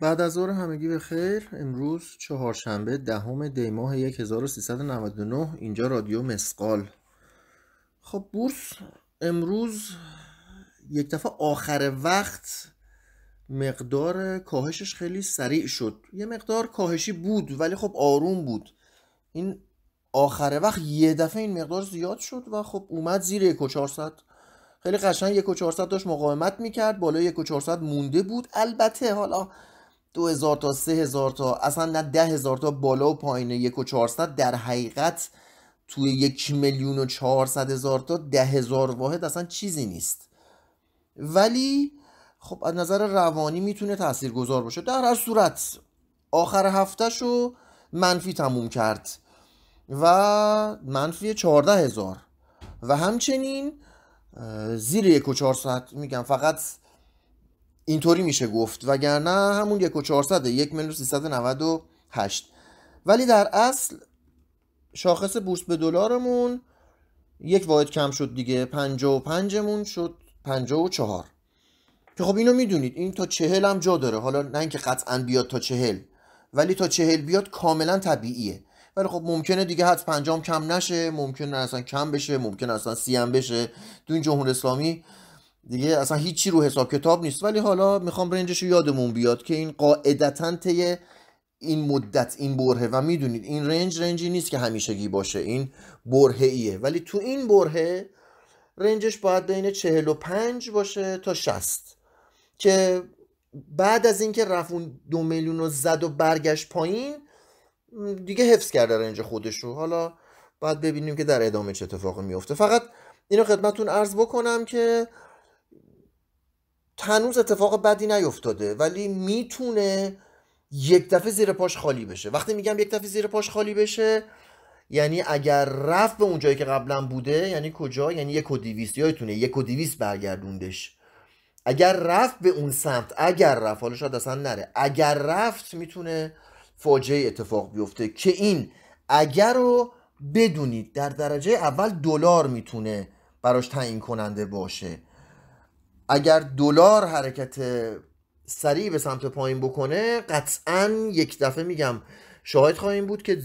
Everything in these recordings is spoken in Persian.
بعد از ظهر همگی به خیر امروز چهارشنبه دهم دی ماه 1399 اینجا رادیو مسقال خب بورس امروز یک دفعه آخر وقت مقدار کاهشش خیلی سریع شد یه مقدار کاهشی بود ولی خب آروم بود این آخر وقت یه دفعه این مقدار زیاد شد و خب اومد زیر 1400 خیلی قشنگ 1400 داشت مقاومت میکرد بالای 1400 مونده بود البته حالا دو هزار تا سه هزار تا اصلا نه ده هزار تا بالا و پایین یک و چهارصد در حقیقت توی یک میلیون و چهارصد هزار تا ده هزار واحد اصلا چیزی نیست ولی خب از نظر روانی میتونه تأثیر گذار باشه در هر صورت آخر هفته رو منفی تموم کرد و منفی چهارده هزار و همچنین زیر یک و چهارصد میگم فقط اینطوری میشه گفت وگرنه همون یک و چهارصده یک میلیون ولی در اصل شاخص بورس به دلارمون یک واحد کم شد دیگه و پنجمون شد چهار که خب اینو میدونید این تا چهل هم جا داره حالا نه اینکه قطعا بیاد تا چهل ولی تا چهل بیاد کاملا طبیعیه ولی خب ممکنه دیگه حد پنجام کم نشه ممکنه اصلا کم بشه ممکنه اصلا سی هم بشه تو این جمهور اسلامی دیگه اصلا هیچی رو حساب کتاب نیست ولی حالا میخوام رنجش رو یادمون بیاد که این قاعدتا طی این مدت این برهه و میدونید این رنج رنجی نیست که همیشگی باشه این برهه ایه ولی تو این برهه رنجش باید بین 45 باشه تا 60 که بعد از اینکه رفت اون دو میلیون رو زد و برگشت پایین دیگه حفظ کرده رنج خودش رو حالا باید ببینیم که در ادامه چه اتفاقی میفته فقط اینو خدمتون عرض بکنم که هنوز اتفاق بدی نیفتاده ولی میتونه یک دفعه زیر پاش خالی بشه وقتی میگم یک دفعه زیر پاش خالی بشه یعنی اگر رفت به اون جایی که قبلا بوده یعنی کجا یعنی یک و دیویست یادتونه یک و دیویست برگردوندش اگر رفت به اون سمت اگر رفت حالا شاید اصلا نره اگر رفت میتونه فاجعه اتفاق بیفته که این اگر رو بدونید در درجه اول دلار میتونه براش تعیین کننده باشه اگر دلار حرکت سریع به سمت پایین بکنه قطعا یک دفعه میگم شاهد خواهیم بود که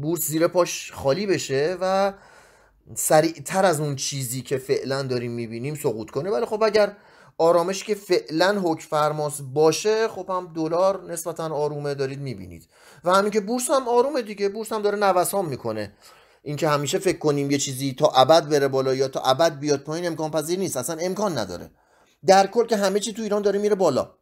بورس زیر پاش خالی بشه و تر از اون چیزی که فعلا داریم میبینیم سقوط کنه ولی خب اگر آرامش که فعلا حک فرماس باشه خب هم دلار نسبتا آرومه دارید میبینید و همین که بورس هم آرومه دیگه بورس هم داره نوسان میکنه اینکه همیشه فکر کنیم یه چیزی تا ابد بره بالا یا تا ابد بیاد پایین امکان پذیر نیست اصلا امکان نداره در کل که همه چی تو ایران داره میره بالا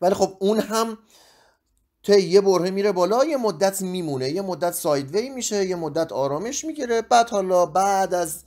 ولی خب اون هم تا یه بره میره بالا یه مدت میمونه یه مدت سایدوی میشه یه مدت آرامش میگیره بعد حالا بعد از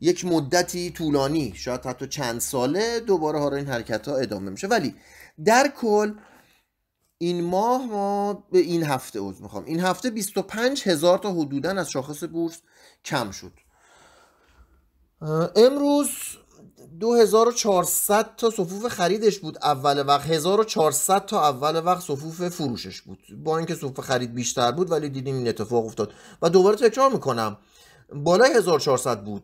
یک مدتی طولانی شاید حتی چند ساله دوباره حالا این حرکت ها ادامه میشه ولی در کل این ماه ما به این هفته عضو میخوام این هفته 25 هزار تا حدودا از شاخص بورس کم شد امروز 2400 تا صفوف خریدش بود اول وقت 1400 تا اول وقت صفوف فروشش بود با اینکه صفوف خرید بیشتر بود ولی دیدیم این اتفاق افتاد و دوباره تکرار میکنم بالای 1400 بود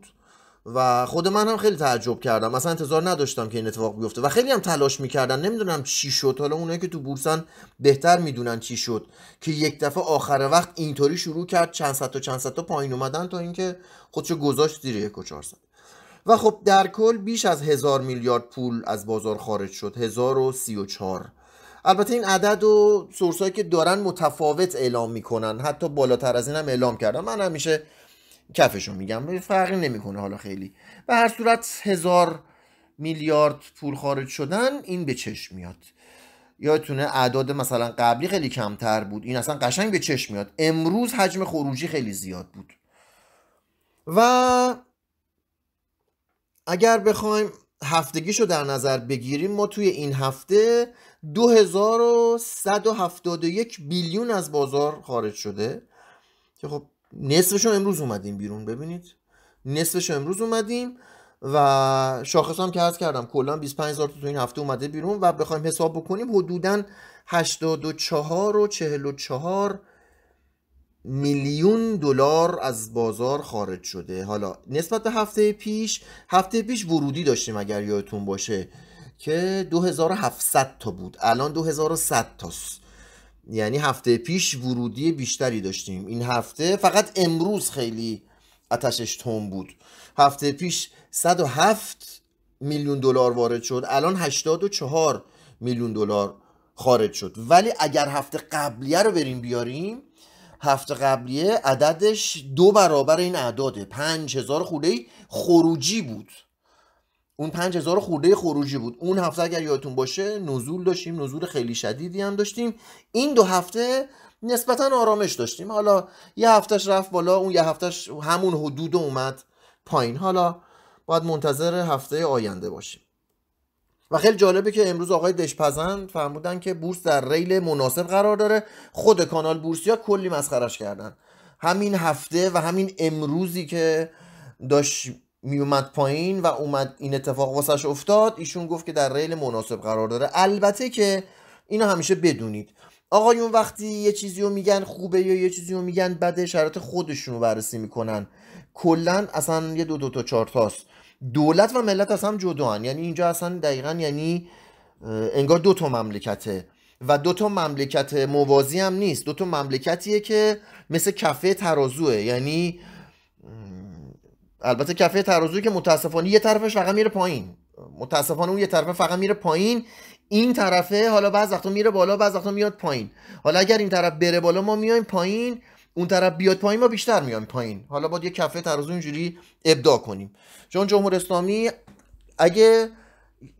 و خود من هم خیلی تعجب کردم اصلا انتظار نداشتم که این اتفاق بیفته و خیلی هم تلاش میکردن نمیدونم چی شد حالا اونایی که تو بورسن بهتر میدونن چی شد که یک دفعه آخر وقت اینطوری شروع کرد چند صد تا چند صد تا پایین اومدن تا اینکه خودشو گذاشت زیر یک و خب در کل بیش از هزار میلیارد پول از بازار خارج شد 1034 البته این عدد و هایی که دارن متفاوت اعلام میکنن حتی بالاتر از این هم اعلام کردن من همیشه کفشو میگم فرقی نمیکنه حالا خیلی به هر صورت هزار میلیارد پول خارج شدن این به چشم میاد یادتونه اعداد مثلا قبلی خیلی کمتر بود این اصلا قشنگ به چشم میاد امروز حجم خروجی خیلی زیاد بود و اگر بخوایم هفتگیش رو در نظر بگیریم ما توی این هفته 2171 بیلیون از بازار خارج شده که خب نصفش امروز اومدیم بیرون ببینید نصفش امروز اومدیم و شاخص هم که عرض کردم کلا 25 هزار تو این هفته اومده بیرون و بخوایم حساب بکنیم حدودا 84 و 44 میلیون دلار از بازار خارج شده حالا نسبت به هفته پیش هفته پیش ورودی داشتیم اگر یادتون باشه که 2700 تا بود الان 2100 تاست یعنی هفته پیش ورودی بیشتری داشتیم این هفته فقط امروز خیلی اتشش توم بود هفته پیش 107 میلیون دلار وارد شد الان 84 میلیون دلار خارج شد ولی اگر هفته قبلیه رو بریم بیاریم هفته قبلیه عددش دو برابر این اعداده پنج هزار خروجی بود اون پنج هزار خورده خروجی بود اون هفته اگر یادتون باشه نزول داشتیم نزول خیلی شدیدی هم داشتیم این دو هفته نسبتا آرامش داشتیم حالا یه هفتهش رفت بالا اون یه هفتهش همون حدود اومد پایین حالا باید منتظر هفته آینده باشیم و خیلی جالبه که امروز آقای دشپزند فرمودن که بورس در ریل مناسب قرار داره خود کانال بورسیا کلی مسخرش کردن همین هفته و همین امروزی که داشت میومد پایین و اومد این اتفاق واسش افتاد ایشون گفت که در ریل مناسب قرار داره البته که اینو همیشه بدونید آقایون وقتی یه چیزی رو میگن خوبه یا یه چیزی رو میگن بده شرط خودشون رو بررسی میکنن کلا اصلا یه دو دو تا چارتاست دولت و ملت از هم جدان یعنی اینجا اصلا دقیقا یعنی انگار دو تا مملکته و دو تا مملکت موازی هم نیست دو تا مملکتیه که مثل کفه ترازوه یعنی البته کفه ترازوی که متاسفانه یه طرفش فقط میره پایین متاسفانه اون یه طرفه فقط میره پایین این طرفه حالا بعض وقتا میره بالا بعض وقتا میاد پایین حالا اگر این طرف بره بالا ما میایم پایین اون طرف بیاد پایین ما بیشتر میایم پایین حالا باید یه کفه ترازو اینجوری ابدا کنیم چون جمهور اسلامی اگه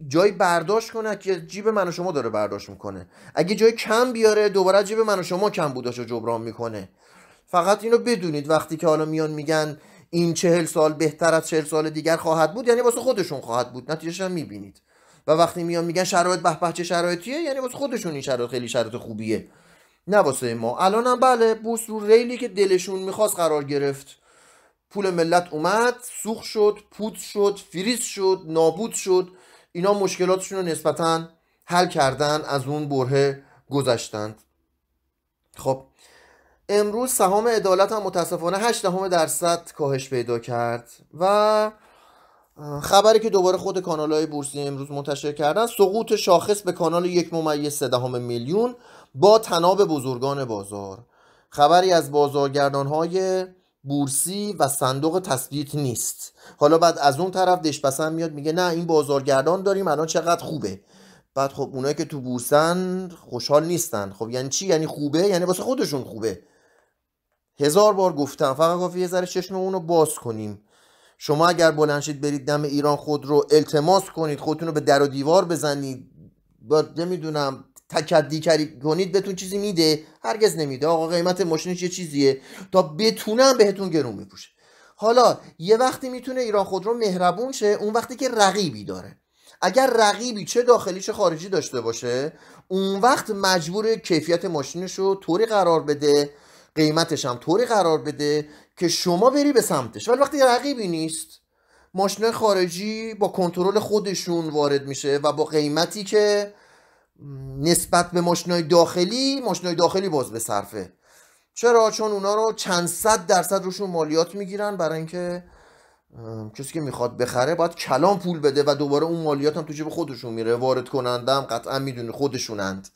جای برداشت کنه که جیب من و شما داره برداشت میکنه اگه جای کم بیاره دوباره جیب من و شما کم بوداشو رو جبران میکنه فقط اینو بدونید وقتی که حالا میان میگن این چهل سال بهتر از چهل سال دیگر خواهد بود یعنی واسه خودشون خواهد بود نتیجهش هم میبینید و وقتی میان میگن شرایط به چه شرایطیه یعنی واسه خودشون این شرایط خیلی شرایط خوبیه نه واسه ما الانم بله بورس رو ریلی که دلشون میخواست قرار گرفت پول ملت اومد سوخ شد پود شد فریز شد نابود شد اینا مشکلاتشون رو نسبتا حل کردن از اون بره گذشتند خب امروز سهام عدالت هم متاسفانه 8 درصد کاهش پیدا کرد و خبری که دوباره خود کانال های بورسی امروز منتشر کردن سقوط شاخص به کانال یک ممیز سه میلیون با تناب بزرگان بازار خبری از های بورسی و صندوق تثبیت نیست حالا بعد از اون طرف دشپسن میاد میگه نه این بازارگردان داریم الان چقدر خوبه بعد خب اونایی که تو بورسن خوشحال نیستن خب یعنی چی یعنی خوبه یعنی واسه خودشون خوبه هزار بار گفتم فقط کافی یه ذره چشم اونو باز کنیم شما اگر بلنشید برید دم ایران خود رو التماس کنید خودتون رو به در و دیوار بزنید با نمیدونم تکدی کنید بهتون چیزی میده هرگز نمیده آقا قیمت ماشینش یه چیزیه تا بتونم بهتون گرون بپوشه حالا یه وقتی میتونه ایران خودرو مهربون شه اون وقتی که رقیبی داره اگر رقیبی چه داخلی چه خارجی داشته باشه اون وقت مجبور کیفیت ماشینش رو طوری قرار بده قیمتش هم طوری قرار بده که شما بری به سمتش ولی وقتی رقیبی نیست ماشین خارجی با کنترل خودشون وارد میشه و با قیمتی که نسبت به ماشینای داخلی ماشینای داخلی باز به صرفه چرا چون اونا رو چند صد درصد روشون مالیات میگیرن برای اینکه کسی که میخواد بخره باید کلان پول بده و دوباره اون مالیات هم تو جیب خودشون میره وارد کنندم قطعا میدونه خودشونند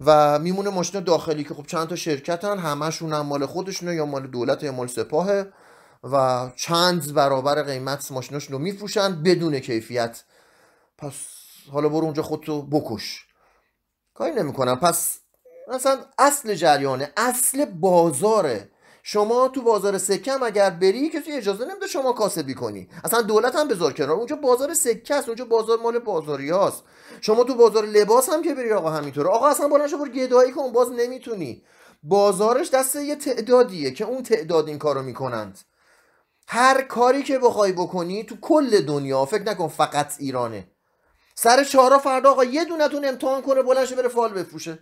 و میمونه ماشین داخلی که خب چند تا شرکتن همشون هم مال خودشونه یا مال دولت یا مال سپاهه و چند برابر قیمت ماشیناشون رو میفروشن بدون کیفیت پس حالا برو اونجا خودتو بکش کاری نمیکنم پس مثلا اصل جریانه اصل بازاره شما تو بازار سکه هم اگر بری کسی اجازه نمیده شما کاسبی کنی اصلا دولت هم بذار کنار اونجا بازار سکه است اونجا بازار مال بازاریاست شما تو بازار لباس هم که بری آقا همینطوره آقا اصلا بلند شو گدایی کن باز نمیتونی بازارش دست یه تعدادیه که اون تعداد این کارو میکنند هر کاری که بخوای بکنی تو کل دنیا فکر نکن فقط ایرانه سر چهارا فردا آقا یه دونتون امتحان کنه بلنشه بره فال بفروشه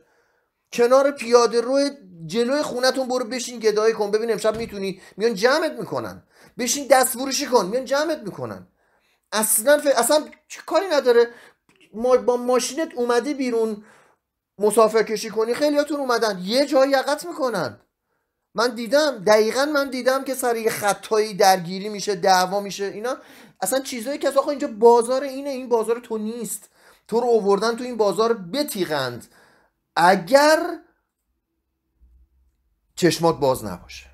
کنار پیاده روی جلوی خونتون برو بشین گدایی کن ببین امشب میتونی میان جمعت میکنن بشین دست کن میان جمعت میکنن اصلا ف... اصلا کاری نداره با ماشینت اومدی بیرون مسافر کشی کنی خیلیاتون اومدن یه جایی یقت میکنن من دیدم دقیقا من دیدم که سر یه خطایی درگیری میشه دعوا میشه اینا اصلا چیزایی که آقا اینجا بازار اینه این بازار تو نیست تو رو اووردن تو این بازار بتیغند اگر چشمات باز نباشه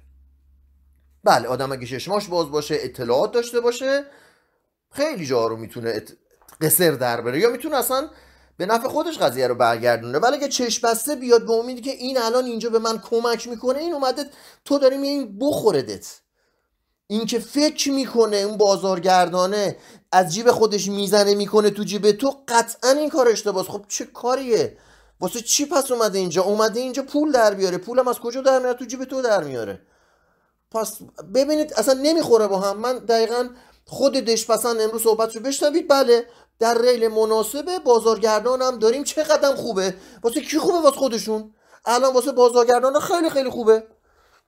بله آدم اگه چشماش باز باشه اطلاعات داشته باشه خیلی جا رو میتونه ات... قصر در بره یا میتونه اصلا به نفع خودش قضیه رو برگردونه ولی که چشمسته بیاد به امیدی که این الان اینجا به من کمک میکنه این اومده تو داری میای این بخوردت این که فکر میکنه اون بازارگردانه از جیب خودش میزنه میکنه تو جیب تو قطعا این کار اشتباس خب چه کاریه واسه چی پس اومده اینجا اومده اینجا پول در بیاره پولم از کجا در میاره تو جیب تو در میاره پس ببینید اصلا نمیخوره با هم من دقیقا خود دشپسند امروز رو بشنوید بله در ریل مناسبه بازارگردان هم داریم چه قدم خوبه واسه کی خوبه واسه خودشون الان واسه بازارگردان خیلی خیلی خوبه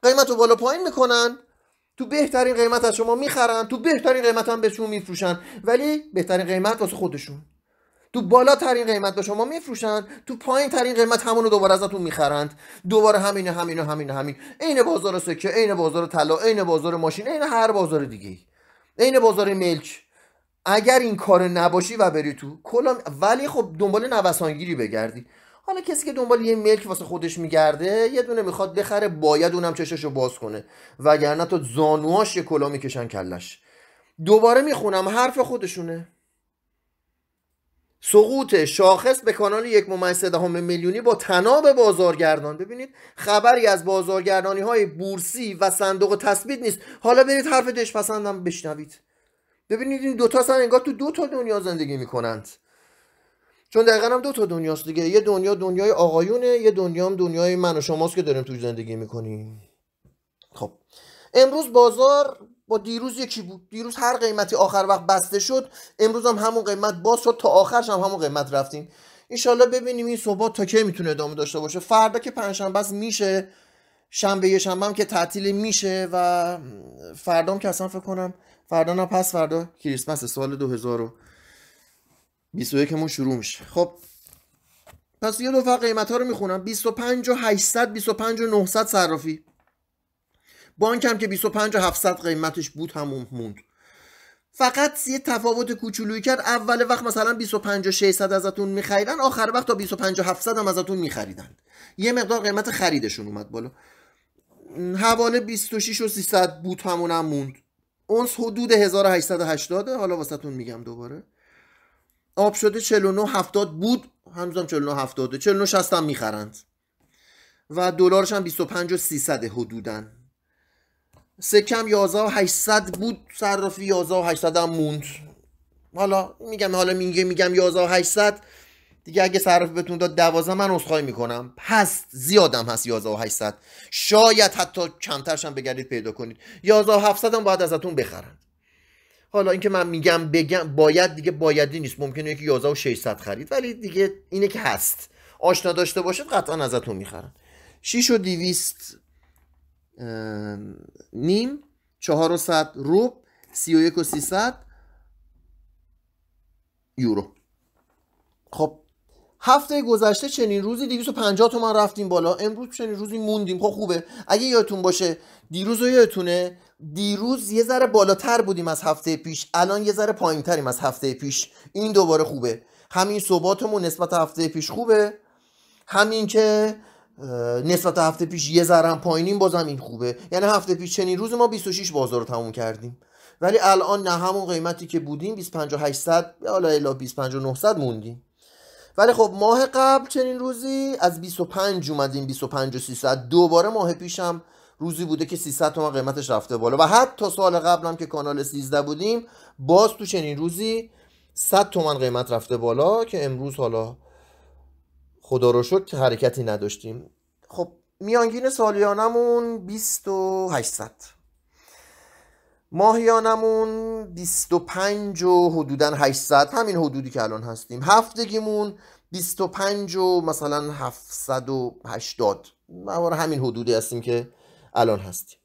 قیمت رو بالا پایین میکنن تو بهترین قیمت از شما میخرن تو بهترین قیمت هم به شما میفروشن ولی بهترین قیمت واسه خودشون تو بالاترین قیمت به شما میفروشن تو پایین ترین قیمت همونو دوباره ازتون میخرند دوباره همینه همینه همینه همین عین بازار سکه عین بازار طلا عین بازار ماشین عین هر بازار دیگه عین بازار ملک اگر این کار نباشی و بری تو کلا ولی خب دنبال نوسانگیری بگردی حالا کسی که دنبال یه ملک واسه خودش میگرده یه دونه میخواد بخره باید اونم چششو باز کنه وگرنه تو زانواش یه کلا میکشن کلش دوباره میخونم حرف خودشونه سقوط شاخص به کانال یک ممیز میلیونی با تناب بازارگردان ببینید خبری از بازارگردانی های بورسی و صندوق تثبیت نیست حالا برید حرف دشپسندم بشنوید ببینید این دوتا سن انگار تو دو تا دنیا زندگی میکنند چون دقیقا هم دو تا دنیاست دیگه یه دنیا دنیای آقایونه یه دنیا هم دنیای من و شماست که داریم توی زندگی میکنیم خب امروز بازار با دیروز یکی بود دیروز هر قیمتی آخر وقت بسته شد امروز هم همون قیمت باز شد تا آخرش هم همون قیمت رفتیم انشالله ببینیم این صحبات تا کی میتونه ادامه داشته باشه فردا که پنجشنبه است میشه شنبه یه شنبه هم که تعطیل میشه و فردا هم که اصلا فکر کنم فردا نه پس فردا کریسمس سال 2021 مون شروع میشه خب پس یه دفعه قیمت ها رو میخونم 25 و 800 25 و 900 صرافی بانک هم که 25 700 قیمتش بود همون موند فقط یه تفاوت کوچولویی کرد اول وقت مثلا 25 600 ازتون میخریدن آخر وقت تا 25 700 هم ازتون میخریدن یه مقدار قیمت خریدشون اومد بالا حواله 26 و 300 بود همون هم موند اونس حدود 1880 حالا واسهتون میگم دوباره آب شده 49 70 بود هم 49 70 49 60 هم میخرند و دلارش هم 25 و 300 حدودن سکم 11800 بود صرافی 11800 هم موند حالا میگم حالا میگه میگم 11800 دیگه اگه صرافی بتون داد 12 من عذرخواهی میکنم هست زیادم هست 11800 شاید حتی کمترش هم بگردید پیدا کنید 11700 هم باید ازتون بخرن حالا اینکه من میگم بگم باید دیگه بایدی نیست ممکنه که 11600 خرید ولی دیگه اینه که هست آشنا داشته باشید قطعا ازتون میخرن 6 و نیم چهار و ست روب سی و یک و سی یورو خب هفته گذشته چنین روزی 250 تومن رفتیم بالا امروز چنین روزی موندیم خب خوبه اگه یادتون باشه دیروز و یادتونه دیروز یه ذره بالاتر بودیم از هفته پیش الان یه ذره پایینتریم از هفته پیش این دوباره خوبه همین ثباتمون نسبت هفته پیش خوبه همین که نسبت هفته پیش یه ذره پایینیم بازم این خوبه یعنی هفته پیش چنین روز ما 26 بازار رو تموم کردیم ولی الان نه همون قیمتی که بودیم 25800 حالا الا 25900 موندیم ولی خب ماه قبل چنین روزی از 25 اومدیم 25 دوباره ماه پیشم روزی بوده که 300 تومن قیمتش رفته بالا و حتی سال قبل هم که کانال 13 بودیم باز تو چنین روزی 100 تومن قیمت رفته بالا که امروز حالا خدا رو که حرکتی نداشتیم خب میانگین سالیانمون 2800 ماهیانمون 25 و حدودا 800 همین حدودی که الان هستیم هفتگیمون 25 و مثلا 780 ما همین حدودی هستیم که الان هستیم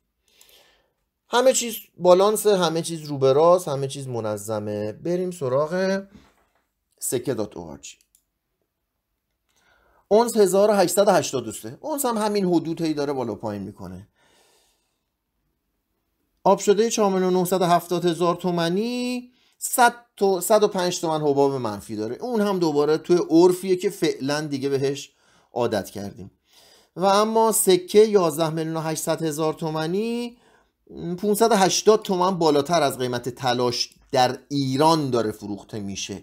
همه چیز بالانس همه چیز رو همه چیز منظمه بریم سراغ سکه دات اونس 1883 اونس هم همین حدود هی داره بالا پایین میکنه آب شده 4970 هزار تومنی 100 تو 105 تومن حباب منفی داره اون هم دوباره توی عرفیه که فعلا دیگه بهش عادت کردیم و اما سکه 11 میلیون 800 هزار تومنی 580 تومن بالاتر از قیمت تلاش در ایران داره فروخته میشه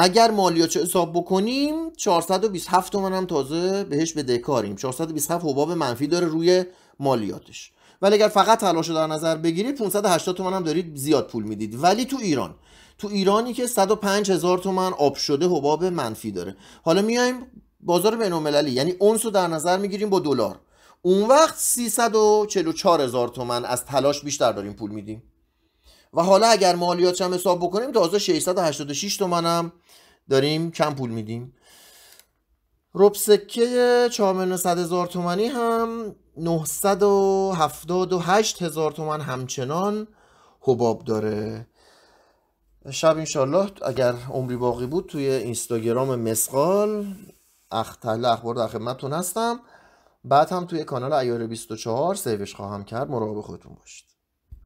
اگر مالیات حساب بکنیم 427 تومن هم تازه بهش بده کاریم 427 حباب منفی داره روی مالیاتش ولی اگر فقط تلاش رو در نظر بگیرید 580 تومن هم دارید زیاد پول میدید ولی تو ایران تو ایرانی که 105 هزار تومن آب شده حباب منفی داره حالا میایم بازار بین المللی یعنی اونس رو در نظر میگیریم با دلار اون وقت 344 هزار تومن از تلاش بیشتر داریم پول میدیم و حالا اگر مالیات هم حساب بکنیم تازه 686 تومن هم داریم کم پول میدیم رب سکه 4 هزار تومنی هم 978 هزار تومن همچنان حباب داره شب انشالله اگر عمری باقی بود توی اینستاگرام مسقال اختل اخبار در خدمتتون هستم بعد هم توی کانال ایار 24 سیوش خواهم کرد مراقب خودتون باشید